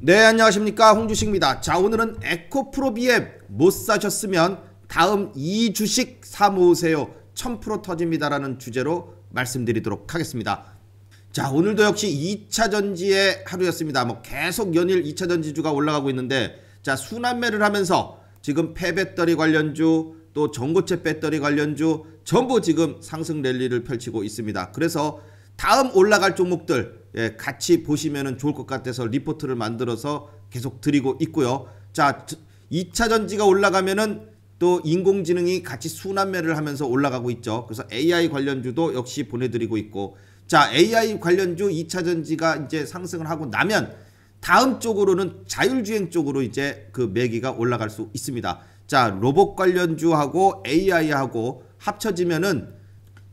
네 안녕하십니까 홍주식입니다 자 오늘은 에코프로비앱 못 사셨으면 다음 이 주식 사모으세요 1000% 터집니다라는 주제로 말씀드리도록 하겠습니다 자 오늘도 역시 2차전지의 하루였습니다 뭐 계속 연일 2차전지주가 올라가고 있는데 자 순환매를 하면서 지금 폐배터리 관련주 또 전고체 배터리 관련주 전부 지금 상승 랠리를 펼치고 있습니다 그래서 다음 올라갈 종목들 예, 같이 보시면 좋을 것 같아서 리포트를 만들어서 계속 드리고 있고요. 자, 2차 전지가 올라가면은 또 인공지능이 같이 순환매를 하면서 올라가고 있죠. 그래서 AI 관련주도 역시 보내드리고 있고 자 AI 관련주 2차 전지가 이제 상승을 하고 나면 다음 쪽으로는 자율주행 쪽으로 이제 그 매기가 올라갈 수 있습니다. 자 로봇 관련주하고 AI하고 합쳐지면은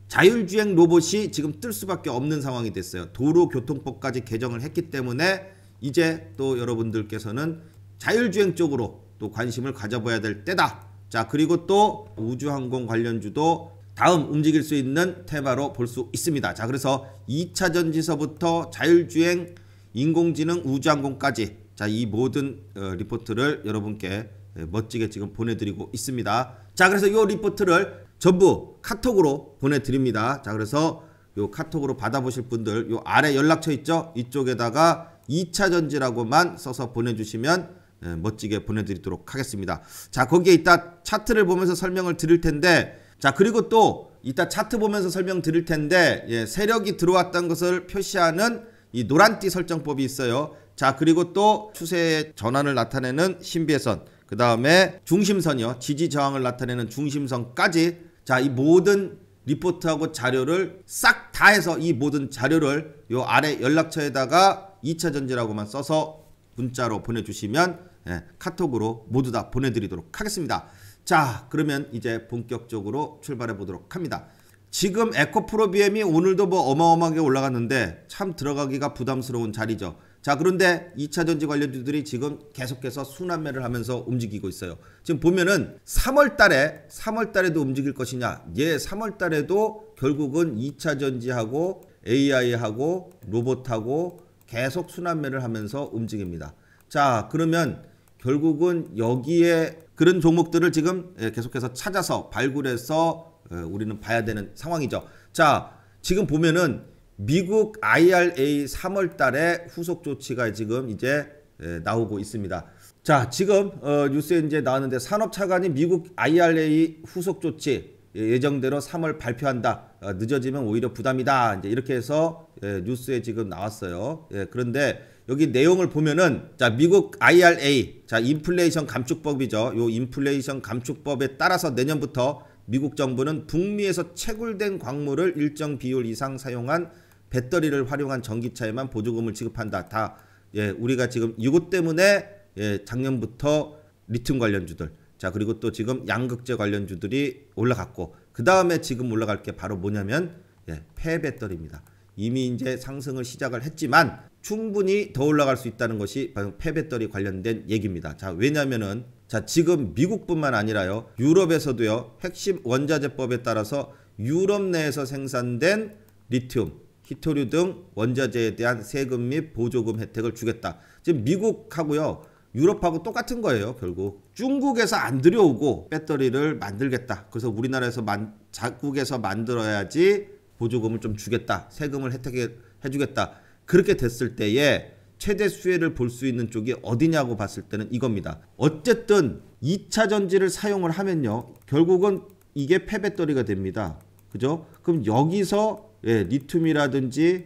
자율주행 로봇이 지금 뜰 수밖에 없는 상황이 됐어요. 도로교통법까지 개정을 했기 때문에 이제 또 여러분들께서는 자율주행 쪽으로 또 관심을 가져봐야 될 때다. 자, 그리고 또 우주항공 관련주도 다음 움직일 수 있는 테마로 볼 수 있습니다. 자, 그래서 2차 전지서부터 자율주행, 인공지능, 우주항공까지 자, 이 모든 어, 리포트를 여러분께 예, 멋지게 지금 보내드리고 있습니다. 자, 그래서 이 리포트를 전부 카톡으로 보내드립니다. 자 그래서 요 카톡으로 받아보실 분들 요 아래 연락처 있죠? 이쪽에다가 2차전지라고만 써서 보내주시면 예, 멋지게 보내드리도록 하겠습니다. 자 거기에 이따 차트를 보면서 설명을 드릴 텐데 자 그리고 또 이따 차트 보면서 설명 드릴 텐데 예, 세력이 들어왔던 것을 표시하는 이 노란띠 설정법이 있어요. 자 그리고 또 추세의 전환을 나타내는 신비의 선그 다음에 중심선이요. 지지 저항을 나타내는 중심선까지 자, 이 모든 리포트하고 자료를 싹 다 해서 이 모든 자료를 요 아래 연락처에다가 2차 전지라고만 써서 문자로 보내주시면 예, 카톡으로 모두 다 보내드리도록 하겠습니다. 자, 그러면 이제 본격적으로 출발해 보도록 합니다. 지금 에코프로비엠이 오늘도 뭐 어마어마하게 올라갔는데 참 들어가기가 부담스러운 자리죠. 자, 그런데 2차 전지 관련주들이 지금 계속해서 순환매를 하면서 움직이고 있어요. 지금 보면은 3월 달에 3월 달에도 움직일 것이냐? 예, 3월 달에도 결국은 2차 전지하고 AI하고 로봇하고 계속 순환매를 하면서 움직입니다. 자, 그러면 결국은 여기에 그런 종목들을 지금 예, 계속해서 찾아서 발굴해서 어, 우리는 봐야 되는 상황이죠. 자, 지금 보면은 미국 IRA 3월 달에 후속 조치가 지금 이제 예, 나오고 있습니다. 자, 지금 어, 뉴스에 이제 나왔는데 산업 차관이 미국 IRA 후속 조치 예, 예정대로 3월 발표한다. 어, 늦어지면 오히려 부담이다. 이제 이렇게 해서 예, 뉴스에 지금 나왔어요. 예, 그런데 여기 내용을 보면은 자 미국 IRA 자 인플레이션 감축법이죠. 요 인플레이션 감축법에 따라서 내년부터 미국 정부는 북미에서 채굴된 광물을 일정 비율 이상 사용한 배터리를 활용한 전기차에만 보조금을 지급한다. 다 예, 우리가 지금 이것 때문에 예, 작년부터 리튬 관련주들 자 그리고 또 지금 양극재 관련주들이 올라갔고 그 다음에 지금 올라갈 게 바로 뭐냐면 예, 폐배터리입니다. 이미 이제 상승을 시작을 했지만 충분히 더 올라갈 수 있다는 것이 바로 폐배터리 관련된 얘기입니다. 자 왜냐면은 자 지금 미국뿐만 아니라요 유럽에서도요 핵심 원자재법에 따라서 유럽 내에서 생산된 리튬 히토류등 원자재에 대한 세금 및 보조금 혜택을 주겠다. 지금 미국하고요. 유럽하고 똑같은 거예요, 결국. 중국에서 안 들여오고 배터리를 만들겠다. 그래서 우리나라에서 만, 자국에서 만들어야지 보조금을 좀 주겠다. 세금을 혜택해 주겠다. 그렇게 됐을 때에 최대 수혜를 볼 수 있는 쪽이 어디냐고 봤을 때는 이겁니다. 어쨌든 2차 전지를 사용을 하면요. 결국은 이게 폐배터리가 됩니다. 그죠? 그럼 여기서 예, 니툼이라든지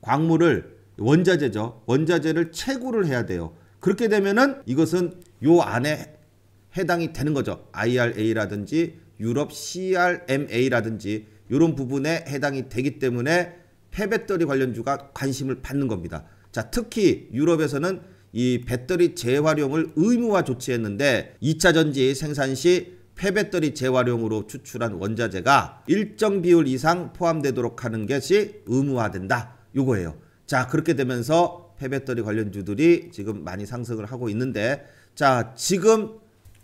광물을 원자재죠. 원자재를 채굴을 해야 돼요. 그렇게 되면은 이것은 요 안에 해당이 되는 거죠. IRA라든지 유럽 CRMA라든지 이런 부분에 해당이 되기 때문에 폐배터리 관련주가 관심을 받는 겁니다. 자, 특히 유럽에서는 이 배터리 재활용을 의무화 조치했는데 2차 전지 생산 시 폐배터리 재활용으로 추출한 원자재가 일정 비율 이상 포함되도록 하는 것이 의무화된다. 요거예요. 자, 그렇게 되면서 폐배터리 관련주들이 지금 많이 상승을 하고 있는데 자, 지금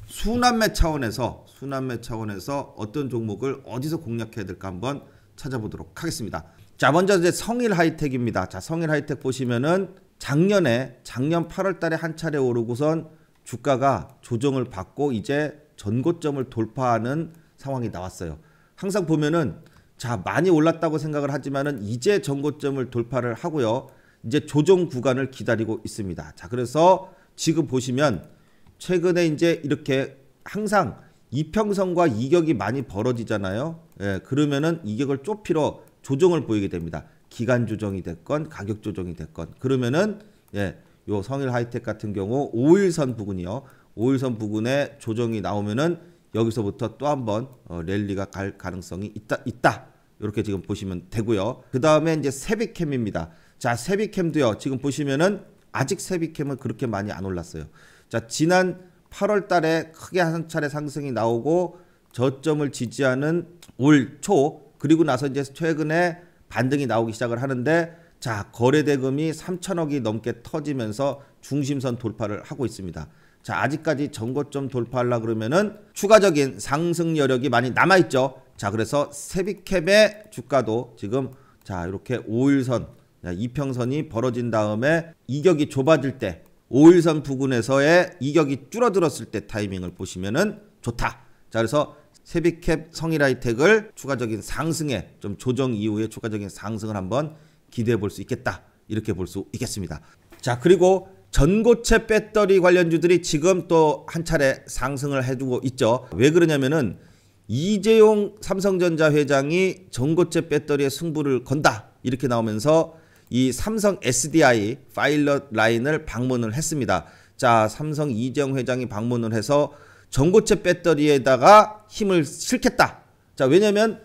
순환매 차원에서 순환매 차원에서 어떤 종목을 어디서 공략해야 될까 한번 찾아보도록 하겠습니다. 자, 먼저 이제 성일 하이텍입니다. 자, 성일 하이텍 보시면은 작년에 작년 8월 달에 한 차례 오르고선 주가가 조정을 받고 이제 전고점을 돌파하는 상황이 나왔어요. 항상 보면은 자 많이 올랐다고 생각을 하지만은 이제 전고점을 돌파를 하고요. 이제 조정 구간을 기다리고 있습니다. 자 그래서 지금 보시면 최근에 이제 이렇게 항상 이평선과 이격이 많이 벌어지잖아요. 예, 그러면은 이격을 좁히러 조정을 보이게 됩니다. 기간 조정이 됐건 가격 조정이 됐건 그러면은 예, 요 성일 하이텍 같은 경우 5일선 부근이요. 5일선 부근에 조정이 나오면은 여기서부터 또 한번 어, 랠리가 갈 가능성이 있다 있다 이렇게 지금 보시면 되고요. 그 다음에 이제 세비캠입니다. 자 세비캠도요. 지금 보시면은 아직 세비캠은 그렇게 많이 안 올랐어요. 자 지난 8월 달에 크게 한 차례 상승이 나오고 저점을 지지하는 올 초 그리고 나서 이제 최근에 반등이 나오기 시작을 하는데 자 거래대금이 3천억이 넘게 터지면서 중심선 돌파를 하고 있습니다. 자, 아직까지 전고점 돌파하려 그러면은 추가적인 상승 여력이 많이 남아 있죠. 자, 그래서 세비캡의 주가도 지금 자, 이렇게 5일선 이평선이 벌어진 다음에 이격이 좁아질 때 5일선 부근에서의 이격이 줄어들었을 때 타이밍을 보시면은 좋다. 자, 그래서 세비캡 성일아이텍을 추가적인 상승에 좀 조정 이후에 추가적인 상승을 한번 기대해 볼 수 있겠다. 이렇게 볼 수 있겠습니다. 자, 그리고 전고체 배터리 관련주들이 지금 또 한 차례 상승을 해주고 있죠. 왜 그러냐면은 이재용 삼성전자 회장이 전고체 배터리의 승부를 건다 이렇게 나오면서 이 삼성 SDI 파일럿 라인을 방문을 했습니다. 자, 삼성 이재용 회장이 방문을 해서 전고체 배터리에다가 힘을 실겠다. 자, 왜냐면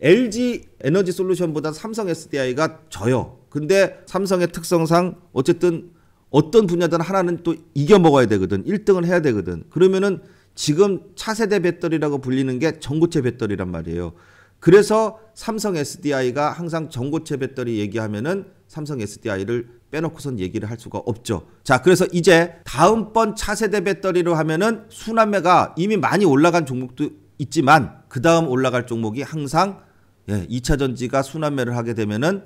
LG 에너지 솔루션보다 삼성 SDI가 져요. 근데 삼성의 특성상 어쨌든 어떤 분야든 하나는 또 이겨 먹어야 되거든. 1등을 해야 되거든. 그러면은 지금 차세대 배터리라고 불리는 게 전고체 배터리란 말이에요. 그래서 삼성 SDI가 항상 전고체 배터리 얘기하면은 삼성 SDI를 빼놓고선 얘기를 할 수가 없죠. 자, 그래서 이제 다음번 차세대 배터리로 하면은 순환매가 이미 많이 올라간 종목도 있지만 그 다음 올라갈 종목이 항상 예, 2차 전지가 순환매를 하게 되면은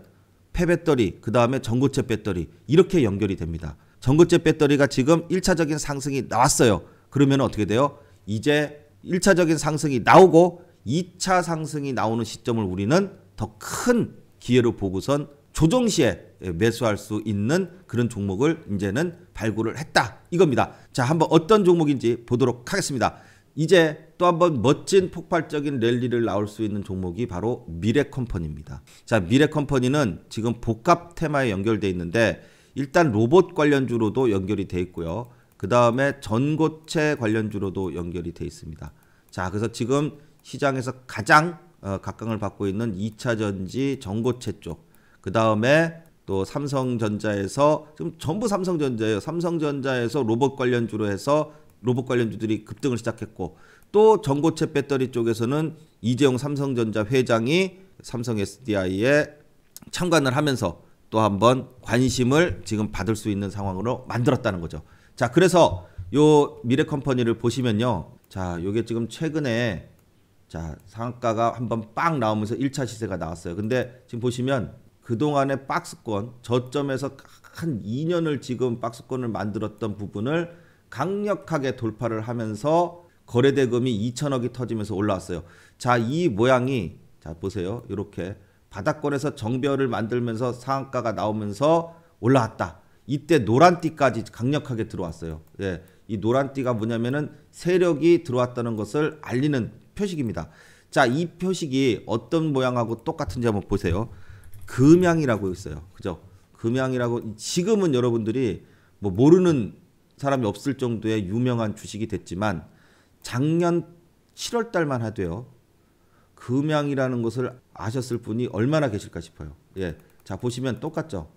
폐배터리, 그 다음에 전구체 배터리 이렇게 연결이 됩니다. 전구체 배터리가 지금 1차적인 상승이 나왔어요. 그러면 어떻게 돼요? 이제 1차적인 상승이 나오고 2차 상승이 나오는 시점을 우리는 더 큰 기회로 보고선 조정 시에 매수할 수 있는 그런 종목을 이제는 발굴을 했다 이겁니다. 자 한번 어떤 종목인지 보도록 하겠습니다. 이제 또 한 번 멋진 폭발적인 랠리를 나올 수 있는 종목이 바로 미래컴퍼니입니다. 자, 미래컴퍼니는 지금 복합 테마에 연결돼 있는데 일단 로봇 관련주로도 연결이 돼 있고요. 그 다음에 전고체 관련주로도 연결이 돼 있습니다. 자, 그래서 지금 시장에서 가장 어, 각광을 받고 있는 2차전지 전고체 쪽, 그 다음에 또 삼성전자에서 지금 전부 삼성전자예요. 삼성전자에서 로봇 관련주로 해서 로봇 관련주들이 급등을 시작했고 또 전고체 배터리 쪽에서는 이재용 삼성전자 회장이 삼성 SDI에 참관을 하면서 또 한번 관심을 지금 받을 수 있는 상황으로 만들었다는 거죠. 자, 그래서 요 미래 컴퍼니를 보시면요. 자, 요게 지금 최근에 자, 상가가 한번 빵 나오면서 1차 시세가 나왔어요. 근데 지금 보시면 그동안의 박스권 저점에서 한 2년을 지금 박스권을 만들었던 부분을 강력하게 돌파를 하면서 거래대금이 2천억이 터지면서 올라왔어요. 자, 이 모양이 자 보세요. 이렇게 바닥권에서 정별을 만들면서 상한가가 나오면서 올라왔다. 이때 노란띠까지 강력하게 들어왔어요. 예. 이 노란띠가 뭐냐면은 세력이 들어왔다는 것을 알리는 표식입니다. 자, 이 표식이 어떤 모양하고 똑같은지 한번 보세요. 금양이라고 있어요. 그죠? 금양이라고 지금은 여러분들이 뭐 모르는 사람이 없을 정도의 유명한 주식이 됐지만 작년 7월 달만 하도요. 금양이라는 것을 아셨을 분이 얼마나 계실까 싶어요. 예. 자, 보시면 똑같죠.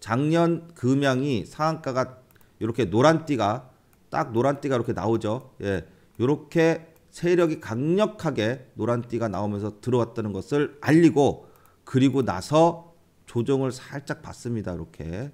작년 금양이 상한가가 이렇게 노란띠가 딱 노란띠가 이렇게 나오죠. 예. 요렇게 세력이 강력하게 노란띠가 나오면서 들어왔다는 것을 알리고 그리고 나서 조정을 살짝 받습니다. 이렇게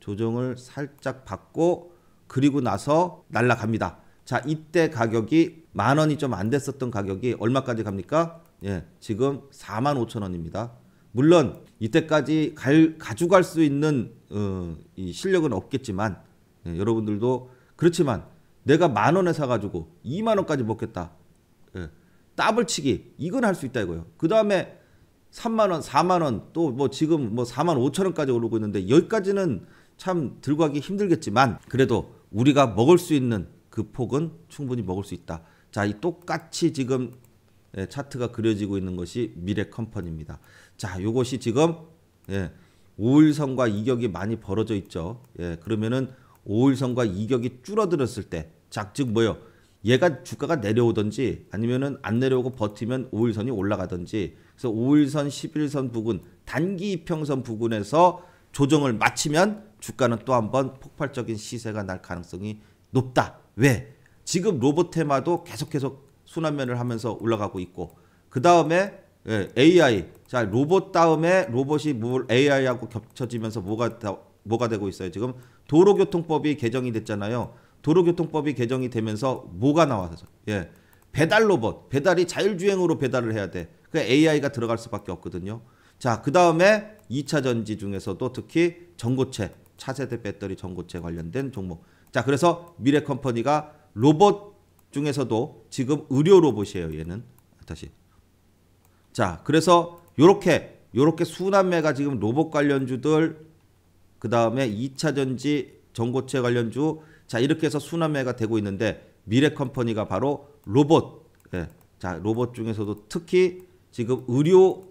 조정을 살짝 받고 그리고 나서 날라갑니다. 자, 이때 가격이 만 원이 좀 안 됐었던 가격이 얼마까지 갑니까? 예, 지금 4만 5천 원입니다. 물론 이때까지 갈, 가져갈 수 있는 어, 이 실력은 없겠지만 예, 여러분들도 그렇지만 내가 만 원에 사가지고 2만 원까지 먹겠다. 예, 더블 치기 이건 할 수 있다 이거예요. 그 다음에 3만 원, 4만 원 또 뭐 지금 뭐 4만 5천 원까지 오르고 있는데 여기까지는 참 들고 가기 힘들겠지만 그래도 우리가 먹을 수 있는 그 폭은 충분히 먹을 수 있다. 자, 이 똑같이 지금 예, 차트가 그려지고 있는 것이 미래 컴퍼니입니다. 자, 요것이 지금 예, 5일선과 이격이 많이 벌어져 있죠. 예, 그러면은 5일선과 이격이 줄어들었을 때, 자, 즉 뭐요? 얘가 주가가 내려오든지 아니면은 안 내려오고 버티면 5일선이 올라가든지 그래서 5일선, 11선 부근 단기 이평선 부근에서 조정을 마치면 주가는 또 한번 폭발적인 시세가 날 가능성이 높다. 왜? 지금 로봇 테마도 계속 계속 순환면을 하면서 올라가고 있고 그 다음에 예, AI 자 로봇 다음에 로봇이 뭘 AI하고 겹쳐지면서 뭐가 뭐가 되고 있어요 지금 도로교통법이 개정이 됐잖아요 도로교통법이 개정이 되면서 뭐가 나와서 예 배달 로봇 배달이 자율주행으로 배달을 해야 돼그 AI가 들어갈 수밖에 없거든요 자 그 다음에 2차 전지 중에서도 특히 전고체 차세대 배터리 전고체 관련된 종목. 자, 그래서 미래컴퍼니가 로봇 중에서도 지금 의료 로봇이에요. 얘는 다시. 자, 그래서 요렇게 요렇게 순환매가 지금 로봇 관련주들 그 다음에 2차 전지 전고체 관련주 자 이렇게 해서 순환매가 되고 있는데 미래컴퍼니가 바로 로봇 예. 자 로봇 중에서도 특히 지금 의료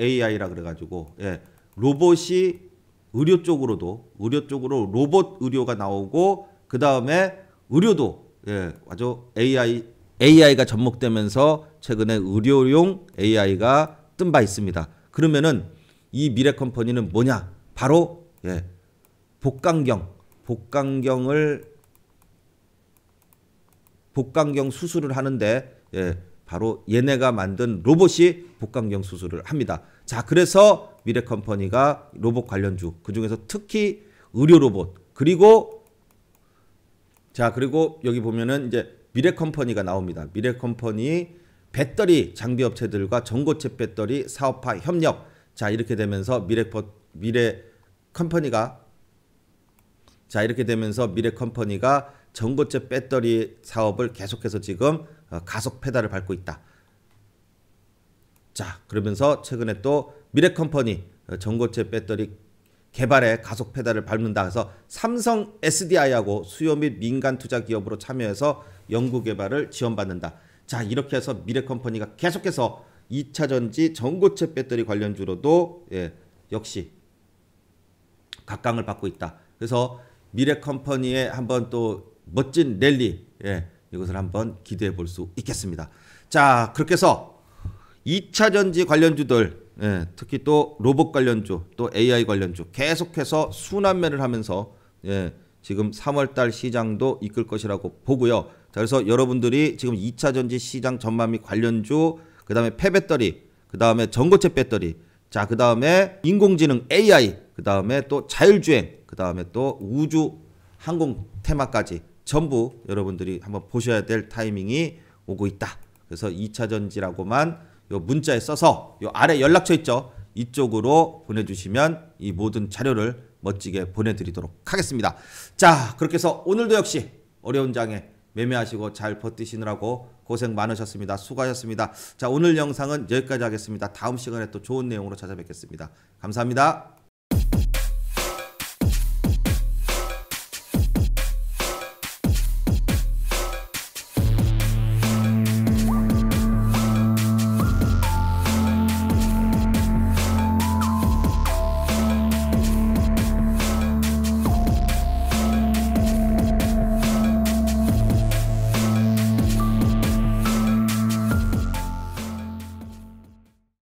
AI라 그래가지고 예. 로봇이 의료 쪽으로도 의료 쪽으로 로봇 의료가 나오고 그 다음에 의료도 예, 아주 AI AI가 접목되면서 최근에 의료용 AI가 뜬 바 있습니다. 그러면은 이 미래 컴퍼니는 뭐냐? 바로 예, 복강경, 복강경을 복강경 수술을 하는데 예, 바로 얘네가 만든 로봇이 복강경 수술을 합니다. 자, 그래서 미래 컴퍼니가 로봇 관련주 그 중에서 특히 의료 로봇 그리고 자 그리고 여기 보면은 이제 미래 컴퍼니가 나옵니다. 미래 컴퍼니 배터리 장비 업체들과 전고체 배터리 사업화 협력 자 이렇게 되면서 미래 버, 미래 컴퍼니가 자 이렇게 되면서 미래 컴퍼니가 전고체 배터리 사업을 계속해서 지금 어, 가속 페달을 밟고 있다. 자, 그러면서 최근에 또 미래컴퍼니 어, 전고체 배터리 개발에 가속 페달을 밟는다 해서 삼성 SDI하고 수요 및 민간 투자 기업으로 참여해서 연구 개발을 지원받는다. 자, 이렇게 해서 미래컴퍼니가 계속해서 2차 전지 전고체 배터리 관련주로도 예, 역시 각광을 받고 있다. 그래서 미래컴퍼니에 한번 또 멋진 랠리 예, 이것을 한번 기대해 볼 수 있겠습니다. 자 그렇게 해서 2차 전지 관련주들 예, 특히 또 로봇 관련주 또 AI 관련주 계속해서 순환매를 하면서 예, 지금 3월달 시장도 이끌 것이라고 보고요. 자 그래서 여러분들이 지금 2차 전지 시장 전망 및 관련주 그 다음에 폐배터리 그 다음에 전고체 배터리 자그 다음에 인공지능 AI 그 다음에 또 자율주행 그 다음에 또 우주 항공 테마까지 전부 여러분들이 한번 보셔야 될 타이밍이 오고 있다. 그래서 2차 전지라고만 요 문자에 써서 요 아래 연락처 있죠. 이쪽으로 보내주시면 이 모든 자료를 멋지게 보내드리도록 하겠습니다. 자 그렇게 해서 오늘도 역시 어려운 장에 매매하시고 잘 버티시느라고 고생 많으셨습니다. 수고하셨습니다. 자 오늘 영상은 여기까지 하겠습니다. 다음 시간에 또 좋은 내용으로 찾아뵙겠습니다. 감사합니다.